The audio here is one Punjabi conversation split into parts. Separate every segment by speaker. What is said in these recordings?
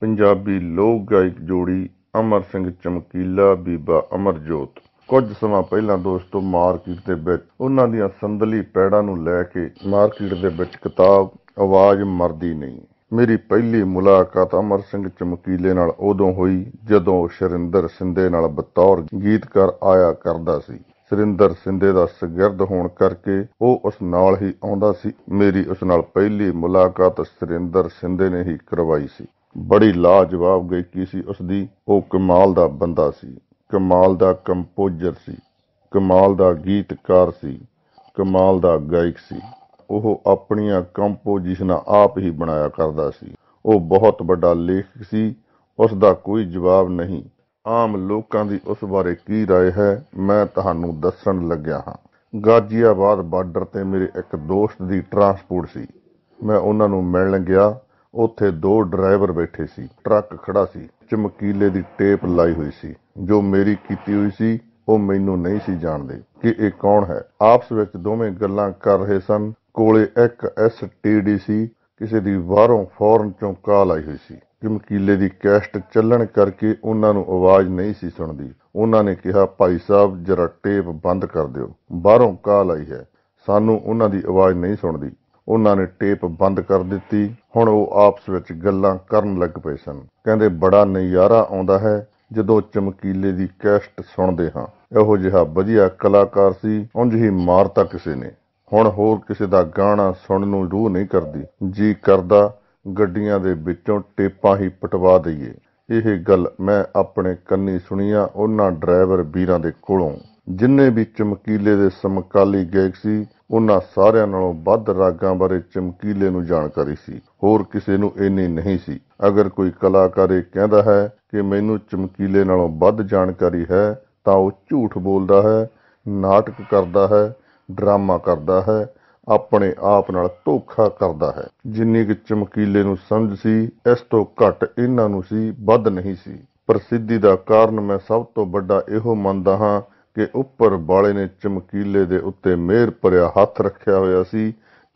Speaker 1: ਪੰਜਾਬੀ ਲੋਕ ਗਾਇਕ ਜੋੜੀ ਅਮਰ ਸਿੰਘ ਚਮਕੀਲਾ ਬੀਬਾ ਅਮਰਜੋਤ ਕੁਝ ਸਮਾਂ ਪਹਿਲਾਂ ਦੋਸਤੋ ਮਾਰਕੀਟ ਦੇ ਵਿੱਚ ਉਹਨਾਂ ਦੀਆਂ ਸੰਦਲੀ ਪੈੜਾਂ ਨੂੰ ਲੈ ਕੇ ਮਾਰਕੀਟ ਦੇ ਵਿੱਚ ਕਿਤਾਬ ਆਵਾਜ਼ ਮਰਦੀ ਨਹੀਂ ਮੇਰੀ ਪਹਿਲੀ ਮੁਲਾਕਾਤ ਅਮਰ ਸਿੰਘ ਚਮਕੀਲੇ ਨਾਲ ਉਦੋਂ ਹੋਈ ਜਦੋਂ ਸ਼ਰਿੰਦਰ ਸਿੰਦੇ ਨਾਲ ਬਤੌਰ ਗੀਤਕਾਰ ਆਇਆ ਕਰਦਾ ਸੀ ਸਰਿੰਦਰ ਸਿੰਦੇ ਦਾ ਸਗਿਰਦ ਹੋਣ ਕਰਕੇ ਉਹ ਉਸ ਨਾਲ ਹੀ ਆਉਂਦਾ ਸੀ ਮੇਰੀ ਉਸ ਨਾਲ ਪਹਿਲੀ ਮੁਲਾਕਾਤ ਸਰਿੰਦਰ ਸਿੰਦੇ ਨੇ ਹੀ ਕਰਵਾਈ ਸੀ ਬੜੀ ਲਾਜਵਾਬ ਗਾਇਕੀ ਸੀ ਉਸ ਦੀ ਉਹ ਕਮਾਲ ਦਾ ਬੰਦਾ ਸੀ ਕਮਾਲ ਦਾ ਕੰਪੋਜ਼ਰ ਸੀ ਕਮਾਲ ਦਾ ਗੀਤਕਾਰ ਸੀ ਕਮਾਲ ਦਾ ਗਾਇਕ ਸੀ ਉਹ ਆਪਣੀਆਂ ਕੰਪੋਜੀਸ਼ਨਾਂ ਆਪ ਹੀ ਬਣਾਇਆ ਕਰਦਾ ਸੀ ਉਹ ਬਹੁਤ ਵੱਡਾ ਲੇਖਕ ਸੀ ਉਸ ਦਾ ਕੋਈ ਜਵਾਬ ਨਹੀਂ ਆਮ ਲੋਕਾਂ ਦੀ ਉਸ ਬਾਰੇ ਕੀ رائے ਹੈ ਮੈਂ ਤੁਹਾਨੂੰ ਦੱਸਣ ਲੱਗਿਆ ਹਾਂ ਗਾਜ਼ੀਆਬਾਦ ਬਾਰਡਰ ਤੇ ਮੇਰੇ ਇੱਕ ਦੋਸਤ ਦੀ ਟਰਾਂਸਪੋਰਟ ਸੀ ਮੈਂ ਉਹਨਾਂ ਨੂੰ ਮਿਲਣ ਗਿਆ ਉੱਥੇ ਦੋ ਡਰਾਈਵਰ ਬੈਠੇ ਸੀ ਟਰੱਕ ਖੜਾ ਸੀ ਚਮਕੀਲੇ ਦੀ ਟੇਪ ਲਾਈ ਹੋਈ ਸੀ ਜੋ ਮੇਰੀ ਕੀਤੀ ਹੋਈ ਸੀ ਉਹ ਮੈਨੂੰ ਨਹੀਂ ਸੀ ਜਾਣਦੇ ਕਿ ਇਹ ਕੌਣ ਹੈ ਆਪਸ ਵਿੱਚ ਦੋਵੇਂ ਗੱਲਾਂ ਕਰ ਰਹੇ ਸਨ ਕੋਲੇ ਇੱਕ ਐਸਟੀਡੀ ਸੀ ਕਿਸੇ ਦੀ ਬਾਹਰੋਂ ਫੌਰਨ ਚੋਂ ਕਾਲ ਆਈ ਹੋਈ ਸੀ ਚਮਕੀਲੇ ਦੀ ਕੈਸਟ ਚੱਲਣ ਕਰਕੇ ਉਹਨਾਂ ਨੂੰ ਆਵਾਜ਼ ਨਹੀਂ ਸੀ ਸੁਣਦੀ ਉਹਨਾਂ ਨੇ ਕਿਹਾ ਭਾਈ ਸਾਹਿਬ ਜਰਾ ਟੇਪ ਬੰਦ ਕਰ ਦਿਓ ਬਾਹਰੋਂ ਕਾਲ ਆਈ ਹੈ ਸਾਨੂੰ ਉਹਨਾਂ ਦੀ ਆਵਾਜ਼ ਨਹੀਂ ਸੁਣਦੀ ਉਹਨਾਂ ਨੇ ਟੇਪ ਬੰਦ ਕਰ ਦਿੱਤੀ ਹੁਣ ਉਹ ਆਪਸ ਵਿੱਚ ਗੱਲਾਂ ਕਰਨ ਲੱਗ ਪਏ ਸਨ ਕਹਿੰਦੇ ਬੜਾ ਨਜ਼ਾਰਾ ਆਉਂਦਾ ਹੈ ਜਦੋਂ ਚਮਕੀਲੇ ਦੀ ਕੈਸਟ ਸੁਣਦੇ ਹਾਂ ਇਹੋ ਜਿਹਾ ਵਧੀਆ ਕਲਾਕਾਰ ਸੀ ਉਂਝ ਹੀ ਮਾਰਤਾ ਕਿਸੇ ਨੇ ਹੁਣ ਹੋਰ ਕਿਸੇ ਦਾ ਗਾਣਾ ਸੁਣਨ ਨੂੰ ਰੂਹ ਨਹੀਂ ਕਰਦੀ ਜੀ ਕਰਦਾ ਗੱਡੀਆਂ ਦੇ ਵਿੱਚੋਂ ਟੇਪਾਂ ਹੀ ਪਟਵਾ ਦਈਏ ਇਹ ਗੱਲ ਮੈਂ ਆਪਣੇ ਕੰਨੀ ਸੁਣੀਆ ਉਹਨਾਂ ਡਰਾਈਵਰ ਵੀਰਾਂ ਦੇ ਕੋਲੋਂ ਜਿੰਨੇ ਵੀ ਚਮਕੀਲੇ ਦੇ ਸਮਕਾਲੀ ਗਾਇਕ ਸੀ ਉਹਨਾਂ ਸਾਰਿਆਂ ਨਾਲੋਂ ਵੱਧ ਰਾਗਾਂ ਬਾਰੇ ਚਮਕੀਲੇ ਨੂੰ ਜਾਣਕਾਰੀ ਸੀ ਹੋਰ ਕਿਸੇ ਨੂੰ ਇੰਨੀ ਨਹੀਂ ਸੀ ਅਗਰ ਕੋਈ ਕਲਾਕਾਰ ਇਹ ਕਹਿੰਦਾ ਹੈ ਕਿ ਮੈਨੂੰ ਚਮਕੀਲੇ ਨਾਲੋਂ ਵੱਧ ਜਾਣਕਾਰੀ ਹੈ ਤਾਂ ਉਹ ਝੂਠ ਬੋਲਦਾ ਹੈ ਨਾਟਕ ਕਰਦਾ ਹੈ ਡਰਾਮਾ ਕਰਦਾ ਹੈ ਆਪਣੇ ਆਪ ਨਾਲ ਧੋਖਾ ਕਰਦਾ ਹੈ ਜਿੰਨੀ ਕਿ ਚਮਕੀਲੇ ਨੂੰ ਸਮਝ ਸੀ ਇਸ ਤੋਂ ਘੱਟ ਇਹਨਾਂ ਨੂੰ ਸੀ ਵੱਧ ਨਹੀਂ ਸੀ ਪ੍ਰਸਿੱਧੀ ਦਾ ਕਾਰਨ ਮੈਂ ਸਭ ਤੋਂ ਵੱਡਾ ਇਹੋ ਮੰਨਦਾ ਹਾਂ ਕਿ ਉੱਪਰ ਵਾਲੇ ਨੇ ਚਮਕੀਲੇ ਦੇ ਉੱਤੇ ਮਿਹਰ ਭਰਿਆ ਹੱਥ ਰੱਖਿਆ ਹੋਇਆ ਸੀ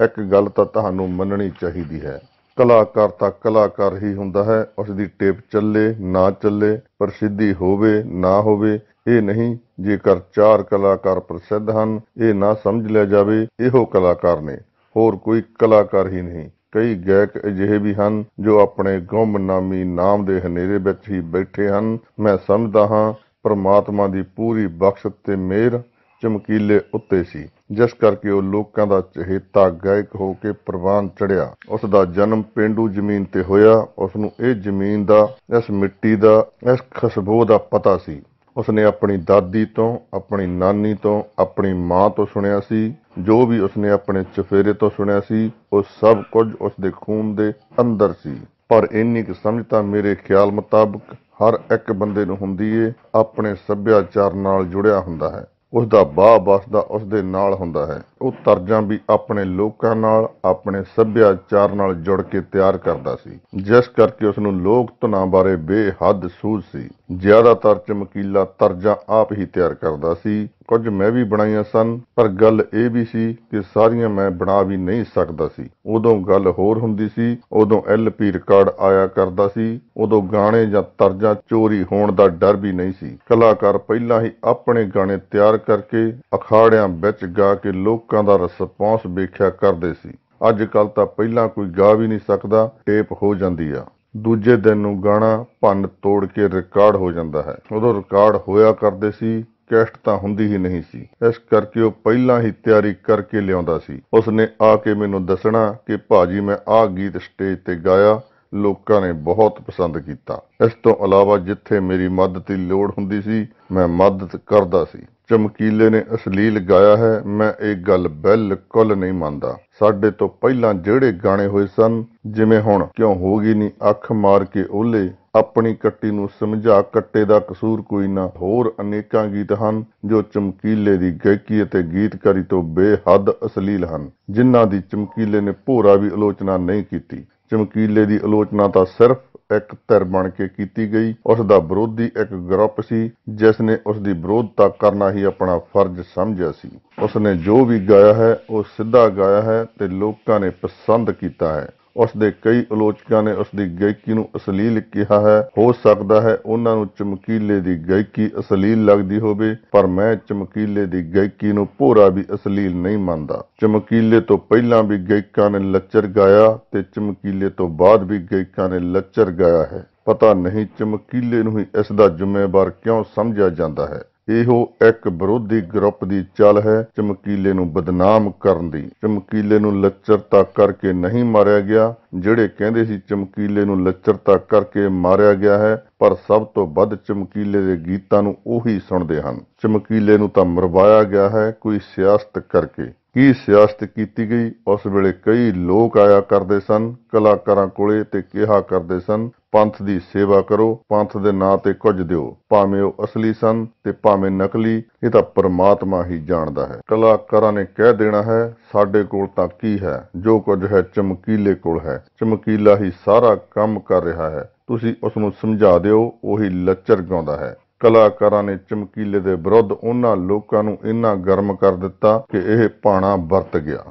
Speaker 1: ਇੱਕ ਗੱਲ ਤਾਂ ਤੁਹਾਨੂੰ ਮੰਨਣੀ ਚਾਹੀਦੀ ਹੈ ਕਲਾਕਾਰ ਤਾਂ ਕਲਾਕਾਰ ਹੀ ਹੁੰਦਾ ਹੈ ਉਸ ਦੀ ਟੇਪ ਚੱਲੇ ਨਾ ਚੱਲੇ ਪ੍ਰਸਿੱਧੀ ਹੋਵੇ ਨਾ ਹੋਵੇ ਇਹ ਨਹੀਂ ਜੇਕਰ ਚਾਰ ਕਲਾਕਾਰ ਪ੍ਰਸਿੱਧ ਹਨ ਇਹ ਨਾ ਸਮਝ ਲਿਆ ਜਾਵੇ ਇਹੋ ਕਲਾਕਾਰ ਨੇ ਹੋਰ ਕੋਈ ਕਲਾਕਾਰ ਹੀ ਨਹੀਂ ਕਈ ਗਾਇਕ ਅਜਿਹੇ ਵੀ ਹਨ ਜੋ ਆਪਣੇ ਗੁੰਮਨਾਮੀ ਨਾਮ ਦੇ ਹਨੇਰੇ ਵਿੱਚ ਹੀ ਬੈਠੇ ਹਨ ਮੈਂ ਸਮਝਦਾ ਹਾਂ ਪਰਮਾਤਮਾ ਦੀ ਪੂਰੀ ਬਖਸ਼ਤ ਤੇ ਮਿਹਰ ਚਮਕੀਲੇ ਉੱਤੇ ਸੀ ਜਿਸ ਕਰਕੇ ਉਹ ਲੋਕਾਂ ਦਾ ਚਹੇਤਾ ਗਾਇਕ ਹੋ ਕੇ ਪ੍ਰਵਾਨ ਚੜਿਆ ਉਸ ਦਾ ਜਨਮ ਪਿੰਡੂ ਜ਼ਮੀਨ ਤੇ ਹੋਇਆ ਉਸ ਨੂੰ ਇਹ ਜ਼ਮੀਨ ਦਾ ਇਸ ਮਿੱਟੀ ਦਾ ਇਸ ਖਸ਼ਬੂ ਦਾ ਪਤਾ ਸੀ ਉਸ ਨੇ ਆਪਣੀ ਦਾਦੀ ਤੋਂ ਆਪਣੀ ਨਾਨੀ ਤੋਂ ਆਪਣੀ ਮਾਂ ਤੋਂ ਸੁਣਿਆ ਸੀ ਜੋ ਵੀ ਉਸ ਨੇ ਆਪਣੇ ਚਫੇਰੇ ਤੋਂ ਸੁਣਿਆ ਸੀ ਉਹ ਸਭ ਕੁਝ ਉਸ ਦੇ ਖੂਨ ਦੇ ਅੰਦਰ ਸੀ ਪਰ ਇੰਨੀ ਕਿ ਸਮਝਤਾ ਮੇਰੇ ਖਿਆਲ ਮੁਤਾਬਕ ਹਰ ਇੱਕ ਬੰਦੇ ਨੂੰ ਹੁੰਦੀ ਏ ਆਪਣੇ ਸੱਭਿਆਚਾਰ ਨਾਲ ਜੁੜਿਆ ਹੁੰਦਾ ਹੈ ਉਸ ਦਾ ਬਾਹ ਵਸਦਾ ਉਸ ਦੇ ਨਾਲ ਹੁੰਦਾ ਹੈ ਉਹ ਤਰਜਾਂ ਵੀ ਆਪਣੇ ਲੋਕਾਂ ਨਾਲ ਆਪਣੇ ਸੱਭਿਆਚਾਰ ਨਾਲ ਜੁੜ ਕੇ ਤਿਆਰ ਕਰਦਾ ਸੀ ਜਿਸ ਕਰਕੇ ਉਸ ਨੂੰ ਲੋਕ ਧੁਨਾਂ ਬਾਰੇ ਬੇਹੱਦ ਸੂਝ ਸੀ ਜ਼ਿਆਦਾਤਰ ਚਮਕੀਲਾ ਤਰਜਾਂ ਆਪ ਹੀ ਤਿਆਰ ਕਰਦਾ ਸੀ ਕੁਝ ਮੈਂ ਵੀ ਬਣਾਈਆਂ ਸਨ ਪਰ ਗੱਲ ਇਹ ਵੀ ਸੀ ਕਿ ਸਾਰੀਆਂ ਮੈਂ ਬਣਾ ਵੀ ਨਹੀਂ ਸਕਦਾ ਸੀ ਉਦੋਂ ਗੱਲ ਹੋਰ ਹੁੰਦੀ ਸੀ ਉਦੋਂ ਐਲਪੀ ਰਿਕਾਰਡ ਆਇਆ ਕਰਦਾ ਸੀ ਉਦੋਂ ਗਾਣੇ ਜਾਂ ਤਰਜਾਂ ਚੋਰੀ ਹੋਣ ਦਾ ਡਰ ਵੀ ਨਹੀਂ ਸੀ ਕਲਾਕਾਰ ਪਹਿਲਾਂ ਹੀ ਆਪਣੇ ਗਾਣੇ ਤਿਆਰ ਕਰਕੇ ਅਖਾੜਿਆਂ ਵਿੱਚ ਗਾ ਕੇ ਲੋਕ ਲੋਕਾਂ ਦਾ ਰਿਸਪੌਂਸ ਵੇਖਿਆ ਕਰਦੇ ਸੀ ਅੱਜ ਕੱਲ ਤਾਂ ਪਹਿਲਾਂ ਕੋਈ ਗਾ ਵੀ ਨਹੀਂ ਸਕਦਾ ਟੇਪ ਹੋ ਜਾਂਦੀ ਆ ਦੂਜੇ ਦਿਨ ਨੂੰ ਗਾਣਾ ਭੰਨ ਤੋੜ ਕੇ ਰਿਕਾਰਡ ਹੋ ਜਾਂਦਾ ਹੈ ਉਦੋਂ ਰਿਕਾਰਡ ਹੋਇਆ ਕਰਦੇ ਸੀ ਕੈਸਟ ਤਾਂ ਹੁੰਦੀ ਹੀ ਨਹੀਂ ਸੀ ਇਸ ਕਰਕੇ ਉਹ ਪਹਿਲਾਂ ਹੀ ਤਿਆਰੀ ਕਰਕੇ ਲਿਆਉਂਦਾ ਸੀ ਉਸਨੇ ਆ ਕੇ ਮੈਨੂੰ ਦੱਸਣਾ ਕਿ ਭਾਜੀ ਮੈਂ ਆਹ ਗੀਤ ਸਟੇਜ ਤੇ ਗਾਇਆ ਲੋਕਾਂ ਨੇ ਬਹੁਤ ਪਸੰਦ ਕੀਤਾ ਇਸ ਤੋਂ ਇਲਾਵਾ ਜਿੱਥੇ ਮੇਰੀ ਮਦਦ ਦੀ ਲੋੜ ਹੁੰਦੀ ਸੀ ਮੈਂ ਮਦਦ ਕਰਦਾ ਸੀ ਚਮਕੀਲੇ ਨੇ ਅਸਲੀਲ ਗਾਇਆ ਹੈ ਮੈਂ ਇਹ ਗੱਲ ਬਿਲਕੁਲ ਨਹੀਂ ਮੰਨਦਾ ਸਾਡੇ ਤੋਂ ਪਹਿਲਾਂ ਜਿਹੜੇ ਗਾਣੇ ਹੋਏ ਸਨ ਜਿਵੇਂ ਹੁਣ ਕਿਉਂ ਹੋ ਗਈ ਨਹੀਂ ਅੱਖ ਮਾਰ ਕੇ ਓਲੇ ਆਪਣੀ ਕੱਟੀ ਨੂੰ ਸਮਝਾ ਕੱਟੇ ਦਾ ਕਸੂਰ ਕੋਈ ਨਾ ਹੋਰ ਅਨੇਕਾਂ ਗੀਤ ਹਨ ਜੋ ਚਮਕੀਲੇ ਦੀ ਗਾਇਕੀ ਅਤੇ ਗੀਤਕਾਰੀ ਤੋਂ ਬੇਹੱਦ ਅਸਲੀਲ ਹਨ ਜਿਨ੍ਹਾਂ ਦੀ ਚਮਕੀਲੇ ਨੇ ਭੋਰਾ ਵੀ ਆਲੋਚਨਾ ਨਹੀਂ ਕੀਤੀ ਚਮਕੀਲੇ ਦੀ ਆਲੋਚਨਾ ਤਾਂ ਸਿਰਫ ਇੱਕ ਧਿਰ ਬਣ ਕੇ ਕੀਤੀ ਗਈ ਉਸ ਦਾ ਵਿਰੋਧੀ ਇੱਕ ਗਰੁੱਪ ਸੀ ਜਿਸ ਨੇ ਉਸ ਦੀ ਵਿਰੋਧਤਾ ਕਰਨਾ ਹੀ ਆਪਣਾ ਫਰਜ਼ ਸਮਝਿਆ ਸੀ ਉਸ ਨੇ ਜੋ ਵੀ ਗਾਇਆ ਹੈ ਉਹ ਸਿੱਧਾ ਗਾਇਆ ਹੈ ਤੇ ਲੋਕਾਂ ਨੇ ਪਸੰਦ ਕੀਤਾ ਹੈ ਉਸ ਦੇ ਕਈ ਆਲੋਚਕਾਂ ਨੇ ਉਸ ਦੀ ਗਾਇਕੀ ਨੂੰ ਅਸਲੀਲ ਕਿਹਾ ਹੈ ਹੋ ਸਕਦਾ ਹੈ ਉਹਨਾਂ ਨੂੰ ਚਮਕੀਲੇ ਦੀ ਗਾਇਕੀ ਅਸਲੀਲ ਲੱਗਦੀ ਹੋਵੇ ਪਰ ਮੈਂ ਚਮਕੀਲੇ ਦੀ ਗਾਇਕੀ ਨੂੰ ਪੂਰਾ ਵੀ ਅਸਲੀਲ ਨਹੀਂ ਮੰਨਦਾ ਚਮਕੀਲੇ ਤੋਂ ਪਹਿਲਾਂ ਵੀ ਗਾਇਕਾਂ ਨੇ ਲੱਚਰ ਗਾਇਆ ਤੇ ਚਮਕੀਲੇ ਤੋਂ ਬਾਅਦ ਵੀ ਗਾਇਕਾਂ ਨੇ ਲੱਚਰ ਗਾਇਆ ਹੈ ਪਤਾ ਨਹੀਂ ਚਮਕੀਲੇ ਨੂੰ ਹੀ ਇਸ ਦਾ ਜ਼ਿੰਮੇਵਾਰ ਕਿਉਂ ਸਮਝਿਆ ਜਾਂਦਾ ਹੈ ਇਹੋ ਇੱਕ ਵਿਰੋਧੀ ਗਰੁੱਪ ਦੀ ਚਾਲ ਹੈ ਚਮਕੀਲੇ ਨੂੰ ਬਦਨਾਮ ਕਰਨ ਦੀ ਚਮਕੀਲੇ ਨੂੰ ਲੱਚਰਤਾ ਕਰਕੇ ਨਹੀਂ ਮਾਰਿਆ ਗਿਆ ਜਿਹੜੇ ਕਹਿੰਦੇ ਸੀ ਚਮਕੀਲੇ ਨੂੰ ਲੱਚਰਤਾ ਕਰਕੇ ਮਾਰਿਆ ਗਿਆ ਹੈ ਪਰ ਸਭ ਤੋਂ ਵੱਧ ਚਮਕੀਲੇ ਦੇ ਗੀਤਾਂ ਨੂੰ ਉਹੀ ਸੁਣਦੇ ਹਨ ਚਮਕੀਲੇ ਨੂੰ ਤਾਂ ਮਰਵਾਇਆ ਗਿਆ ਹੈ ਕੋਈ ਸਿਆਸਤ ਕਰਕੇ ਕੀ ਸਿਆਸਤ ਕੀਤੀ ਗਈ ਉਸ ਵੇਲੇ ਕਈ ਲੋਕ ਆਇਆ ਕਰਦੇ ਸਨ ਕਲਾਕਾਰਾਂ ਕੋਲੇ ਤੇ ਕਿਹਾ ਕਰਦੇ ਸਨ ਪੰਥ ਦੀ ਸੇਵਾ ਕਰੋ ਪੰਥ ਦੇ ਨਾਂ ਤੇ ਕੁਝ ਦਿਓ ਭਾਵੇਂ ਉਹ ਅਸਲੀ ਸਨ ਤੇ ਭਾਵੇਂ ਨਕਲੀ ਇਹ ਤਾਂ ਪਰਮਾਤਮਾ ਹੀ ਜਾਣਦਾ ਹੈ ਕਲਾਕਾਰਾਂ ਨੇ ਕਹਿ ਦੇਣਾ ਹੈ ਸਾਡੇ ਕੋਲ ਤਾਂ ਕੀ ਹੈ ਜੋ ਕੁਝ ਹੈ ਚਮਕੀਲੇ ਕੋਲ ਹੈ ਚਮਕੀਲਾ ਹੀ ਸਾਰਾ ਕੰਮ ਕਰ ਰਿਹਾ ਹੈ ਤੁਸੀਂ ਉਸ ਨੂੰ ਸਮਝਾ ਦਿਓ ਉਹੀ ਲੱਚਰ ਗਾਉਂਦਾ ਹੈ ਕਲਾਕਾਰਾਂ ਨੇ ਚਮਕੀਲੇ ਦੇ ਵਿਰੁੱਧ ਉਹਨਾਂ ਲੋਕਾਂ ਨੂੰ ਇੰਨਾ ਗਰਮ ਕਰ ਦਿੱਤਾ ਕਿ ਇਹ ਪਾਣਾ ਵਰਤ ਗਿਆ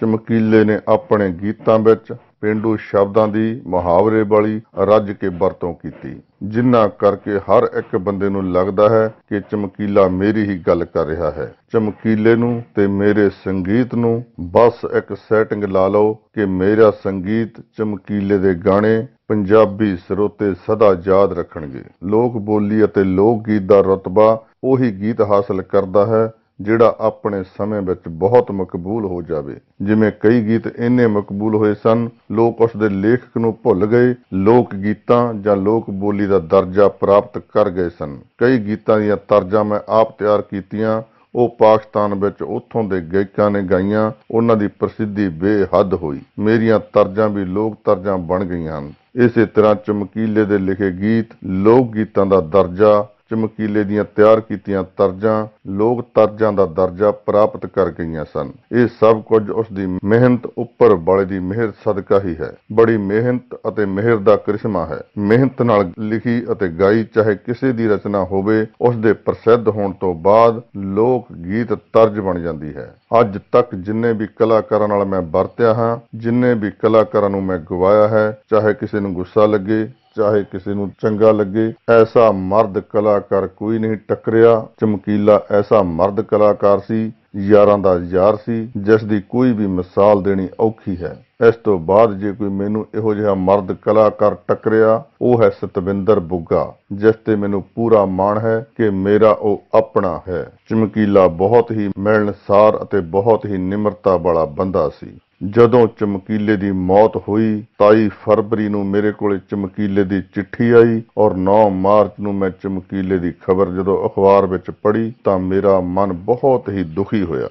Speaker 1: ਚਮਕੀਲੇ ਨੇ ਆਪਣੇ ਗੀਤਾਂ ਵਿੱਚ ਪਿੰਡੂ ਸ਼ਬਦਾਂ ਦੀ ਮੁਹਾਵਰੇ ਵਾਲੀ ਰੱਜ ਕੇ ਵਰਤੋਂ ਕੀਤੀ ਜਿੰਨਾ ਕਰਕੇ ਹਰ ਇੱਕ ਬੰਦੇ ਨੂੰ ਲੱਗਦਾ ਹੈ ਕਿ ਚਮਕੀਲਾ ਮੇਰੀ ਹੀ ਗੱਲ ਕਰ ਰਿਹਾ ਹੈ ਚਮਕੀਲੇ ਨੂੰ ਤੇ ਮੇਰੇ ਸੰਗੀਤ ਨੂੰ ਬਸ ਇੱਕ ਸੈਟਿੰਗ ਲਾ ਲਓ ਕਿ ਮੇਰਾ ਸੰਗੀਤ ਚਮਕੀਲੇ ਦੇ ਗਾਣੇ ਪੰਜਾਬੀ ਸਰੋਤੇ ਸਦਾ ਯਾਦ ਰੱਖਣਗੇ ਲੋਕ ਬੋਲੀ ਅਤੇ ਲੋਕ ਗੀਤ ਦਾ ਰਤਬਾ ਉਹੀ ਗੀਤ ਹਾਸਲ ਕਰਦਾ ਹੈ ਜਿਹੜਾ ਆਪਣੇ ਸਮੇਂ ਵਿੱਚ ਬਹੁਤ ਮਕਬੂਲ ਹੋ ਜਾਵੇ ਜਿਵੇਂ ਕਈ ਗੀਤ ਇੰਨੇ ਮਕਬੂਲ ਹੋਏ ਸਨ ਲੋਕ ਉਸ ਦੇ ਲੇਖਕ ਨੂੰ ਭੁੱਲ ਗਏ ਲੋਕ ਗੀਤਾਂ ਜਾਂ ਲੋਕ ਬੋਲੀ ਦਾ ਦਰਜਾ ਪ੍ਰਾਪਤ ਕਰ ਗਏ ਸਨ ਕਈ ਗੀਤਾਂ ਦੀਆਂ ਤਰਜਾਂ ਮੈਂ ਆਪ ਤਿਆਰ ਕੀਤੀਆਂ ਉਹ ਪਾਕਿਸਤਾਨ ਵਿੱਚ ਉੱਥੋਂ ਦੇ ਗਾਇਕਾਂ ਨੇ ਗਾਈਆਂ ਉਹਨਾਂ ਦੀ ਪ੍ਰਸਿੱਧੀ ਬੇਹੱਦ ਹੋਈ ਮੇਰੀਆਂ ਤਰਜਾਂ ਵੀ ਲੋਕ ਤਰਜਾਂ ਬਣ ਗਈਆਂ ਹਨ ਇਸੇ ਤਰ੍ਹਾਂ ਚਮਕੀਲੇ ਦੇ ਲਿਖੇ ਗੀਤ ਲੋਕ ਗੀਤਾਂ ਦਾ ਦਰਜਾ ਚਮਕੀਲੇ ਦੀਆਂ ਤਿਆਰ ਕੀਤੀਆਂ ਤਰਜਾਂ ਲੋਕ ਤਰਜਾਂ ਦਾ ਦਰਜਾ ਪ੍ਰਾਪਤ ਕਰ ਗਈਆਂ ਸਨ ਇਹ ਸਭ ਕੁਝ ਉਸ ਦੀ ਮਿਹਨਤ ਉੱਪਰ ਵਾਲੇ ਦੀ ਮਿਹਰ ਸਦਕਾ ਹੀ ਹੈ ਬੜੀ ਮਿਹਨਤ ਅਤੇ ਮਿਹਰ ਦਾ ਕ੍ਰਿਸ਼ਮਾ ਹੈ ਮਿਹਨਤ ਨਾਲ ਲਿਖੀ ਅਤੇ ਗਾਈ ਚਾਹੇ ਕਿਸੇ ਦੀ ਰਚਨਾ ਹੋਵੇ ਉਸ ਦੇ ਪ੍ਰਸਿੱਧ ਹੋਣ ਤੋਂ ਬਾਅਦ ਲੋਕ ਗੀਤ ਤਰਜ ਬਣ ਜਾਂਦੀ ਹੈ ਅੱਜ ਤੱਕ ਜਿੰਨੇ ਵੀ ਕਲਾਕਾਰਾਂ ਨਾਲ ਮੈਂ ਵਰਤਿਆ ਹਾਂ ਜਿੰਨੇ ਵੀ ਕਲਾਕਾਰਾਂ ਨੂੰ ਮੈਂ ਗਵਾਇਆ ਹੈ ਚਾਹੇ ਕਿਸੇ ਨੂੰ ਗੁੱਸਾ ਲੱਗੇ ਚਾਹੇ ਕਿਸੇ ਨੂੰ ਚੰਗਾ ਲੱਗੇ ਐਸਾ ਮਰਦ ਕਲਾਕਾਰ ਕੋਈ ਨਹੀਂ ਟੱਕਰਿਆ ਚਮਕੀਲਾ ਐਸਾ ਮਰਦ ਕਲਾਕਾਰ ਸੀ ਯਾਰਾਂ ਦਾ ਯਾਰ ਸੀ ਜਿਸ ਦੀ ਕੋਈ ਵੀ ਮਿਸਾਲ ਦੇਣੀ ਔਖੀ ਹੈ ਇਸ ਤੋਂ ਬਾਅਦ ਜੇ ਕੋਈ ਮੈਨੂੰ ਇਹੋ ਜਿਹਾ ਮਰਦ ਕਲਾਕਾਰ ਟੱਕਰਿਆ ਉਹ ਹੈ ਸਤਵਿੰਦਰ ਬੁੱਗਾ ਜਿਸ ਤੇ ਮੈਨੂੰ ਪੂਰਾ ਮਾਣ ਹੈ ਕਿ ਮੇਰਾ ਉਹ ਆਪਣਾ ਹੈ ਚਮਕੀਲਾ ਬਹੁਤ ਹੀ ਮਿਲਣਸਾਰ ਅਤੇ ਬਹੁਤ ਹੀ ਨਿਮਰਤਾ ਵਾਲਾ ਬੰਦਾ ਸੀ ਜਦੋਂ ਚਮਕੀਲੇ ਦੀ ਮੌਤ ਹੋਈ 27 ਫਰਵਰੀ ਨੂੰ ਮੇਰੇ ਕੋਲੇ ਚਮਕੀਲੇ ਦੀ ਚਿੱਠੀ ਆਈ ਔਰ 9 ਮਾਰਚ ਨੂੰ ਮੈਂ ਚਮਕੀਲੇ ਦੀ ਖਬਰ ਜਦੋਂ ਅਖਬਾਰ ਵਿੱਚ ਪੜ੍ਹੀ ਤਾਂ ਮੇਰਾ ਮਨ ਬਹੁਤ ਹੀ ਦੁਖੀ ਹੋਇਆ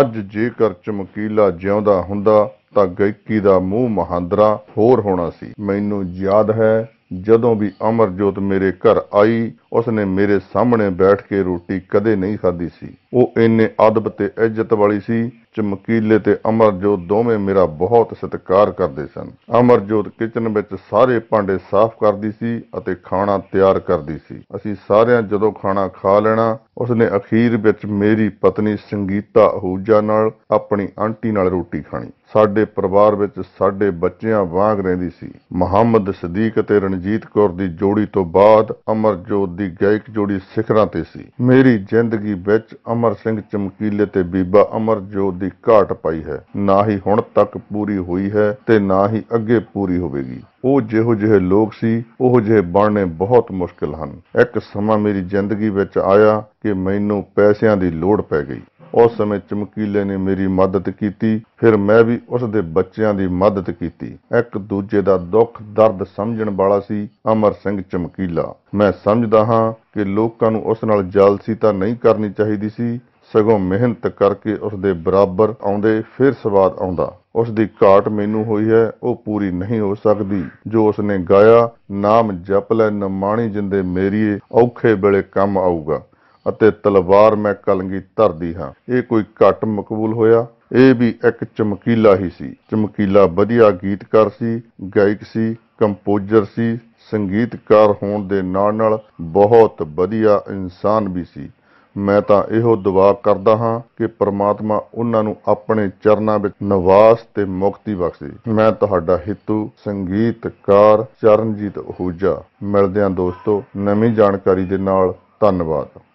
Speaker 1: ਅੱਜ ਜੇਕਰ ਚਮਕੀਲਾ ਜਿਉਂਦਾ ਹੁੰਦਾ ਤਾਂ ਗਾਇਕੀ ਦਾ ਮੂੰਹ ਮਹਾਂਦਰਾ ਹੋਰ ਹੋਣਾ ਸੀ ਮੈਨੂੰ ਯਾਦ ਹੈ ਜਦੋਂ ਵੀ ਅਮਰਜੋਤ ਮੇਰੇ ਘਰ ਆਈ ਉਸਨੇ ਮੇਰੇ ਸਾਹਮਣੇ ਬੈਠ ਕੇ ਰੋਟੀ ਕਦੇ ਨਹੀਂ ਖਾਧੀ ਸੀ ਉਹ ਇੰਨੇ ਅਦਬ ਤੇ ਇੱਜ਼ਤ ਵਾਲੀ ਸੀ ਚਮਕੀਲੇ ਤੇ ਅਮਰਜੋਤ ਦੋਵੇਂ ਮੇਰਾ ਬਹੁਤ ਸਤਿਕਾਰ ਕਰਦੇ ਸਨ ਅਮਰਜੋਤ ਕਿਚਨ ਵਿੱਚ ਸਾਰੇ ਭਾਂਡੇ ਸਾਫ਼ ਕਰਦੀ ਸੀ ਅਤੇ ਖਾਣਾ ਤਿਆਰ ਕਰਦੀ ਸੀ ਅਸੀਂ ਸਾਰਿਆਂ ਜਦੋਂ ਖਾਣਾ ਖਾ ਲੈਣਾ ਉਸਨੇ ਅਖੀਰ ਵਿੱਚ ਮੇਰੀ ਪਤਨੀ ਸੰਗੀਤਾ ਹੂਜਾ ਨਾਲ ਆਪਣੀ ਆਂਟੀ ਨਾਲ ਰੋਟੀ ਖਾਣੀ ਸਾਡੇ ਪਰਿਵਾਰ ਵਿੱਚ ਸਾਡੇ ਬੱਚਿਆਂ ਵਾਂਗ ਰਹਿੰਦੀ ਸੀ ਮੁਹੰਮਦ ਸਦੀਕ ਤੇ ਰਣ ਮਨਜੀਤ ਕੌਰ ਦੀ ਜੋੜੀ ਤੋਂ ਬਾਅਦ ਅਮਰਜੋਤ ਦੀ ਗਾਇਕ ਜੋੜੀ ਸਿਖਰਾਂ ਤੇ ਸੀ ਮੇਰੀ ਜ਼ਿੰਦਗੀ ਵਿੱਚ ਅਮਰ ਸਿੰਘ ਚਮਕੀਲੇ ਤੇ ਬੀਬਾ ਅਮਰਜੋਤ ਦੀ ਘਾਟ ਪਾਈ ਹੈ ਨਾ ਹੀ ਹੁਣ ਤੱਕ ਪੂਰੀ ਹੋਈ ਹੈ ਤੇ ਨਾ ਹੀ ਅੱਗੇ ਪੂਰੀ ਹੋਵੇਗੀ ਉਹ ਜਿਹੋ ਜਿਹੇ ਲੋਕ ਸੀ ਉਹ ਜਿਹੇ ਬਣਨੇ ਬਹੁਤ ਮੁਸ਼ਕਲ ਹਨ ਇੱਕ ਸਮਾਂ ਮੇਰੀ ਜ਼ਿੰਦਗੀ ਵਿੱਚ ਆਇਆ ਕਿ ਮੈਨੂੰ ਪੈਸਿਆਂ ਦੀ ਲੋੜ ਪੈ ਗਈ ਉਸ ਸਮੇਂ ਚਮਕੀਲੇ ਨੇ ਮੇਰੀ ਮਦਦ ਕੀਤੀ ਫਿਰ ਮੈਂ ਵੀ ਉਸ ਦੇ ਬੱਚਿਆਂ ਦੀ ਮਦਦ ਕੀਤੀ ਇੱਕ ਦੂਜੇ ਦਾ ਦੁੱਖ ਦਰਦ ਸਮਝਣ ਵਾਲਾ ਸੀ ਅਮਰ ਸਿੰਘ ਚਮਕੀਲਾ ਮੈਂ ਸਮਝਦਾ ਹਾਂ ਕਿ ਲੋਕਾਂ ਨੂੰ ਉਸ ਨਾਲ ਜਾਲਸੀ ਤਾਂ ਨਹੀਂ ਕਰਨੀ ਚਾਹੀਦੀ ਸੀ ਸਗੋਂ ਮਿਹਨਤ ਕਰਕੇ ਉਸ ਦੇ ਬਰਾਬਰ ਆਉਂਦੇ ਫਿਰ ਸਵਾਦ ਆਉਂਦਾ ਉਸ ਦੀ ਘਾਟ ਮੈਨੂੰ ਹੋਈ ਹੈ ਉਹ ਪੂਰੀ ਨਹੀਂ ਹੋ ਸਕਦੀ ਜੋ ਉਸ ਨੇ ਗਾਇਆ ਨਾਮ ਜਪ ਲੈ ਨਮਾਣੀ ਜਿੰਦੇ ਮੇਰੀਏ ਔਖੇ ਵੇਲੇ ਕੰਮ ਆਊਗਾ ਅਤੇ ਤਲਵਾਰ ਮੈਂ ਕਲੰਗੀ ਧਰਦੀ ਹਾਂ ਇਹ ਕੋਈ ਘਟ ਮਕਬੂਲ ਹੋਇਆ ਇਹ ਵੀ ਇੱਕ ਚਮਕੀਲਾ ਹੀ ਸੀ ਚਮਕੀਲਾ ਵਧੀਆ ਗੀਤਕਾਰ ਸੀ ਗਾਇਕ ਸੀ ਕੰਪੋਜ਼ਰ ਸੀ ਸੰਗੀਤਕਾਰ ਹੋਣ ਦੇ ਨਾਲ ਨਾਲ ਬਹੁਤ ਵਧੀਆ ਇਨਸਾਨ ਵੀ ਸੀ ਮੈਂ ਤਾਂ ਇਹੋ ਦੁਆ ਕਰਦਾ ਹਾਂ ਕਿ ਪ੍ਰਮਾਤਮਾ ਉਹਨਾਂ ਨੂੰ ਆਪਣੇ ਚਰਨਾਂ ਵਿੱਚ ਨਿਵਾਸ ਤੇ ਮੁਕਤੀ ਬਖਸ਼ੇ ਮੈਂ ਤੁਹਾਡਾ ਹਿੱਤੂ ਸੰਗੀਤਕਾਰ ਚਰਨਜੀਤ ਹੋਜਾ ਮਿਲਦੇ ਹਾਂ ਦੋਸਤੋ ਨਵੀਂ ਜਾਣਕਾਰੀ ਦੇ ਨਾਲ ਧੰਨਵਾਦ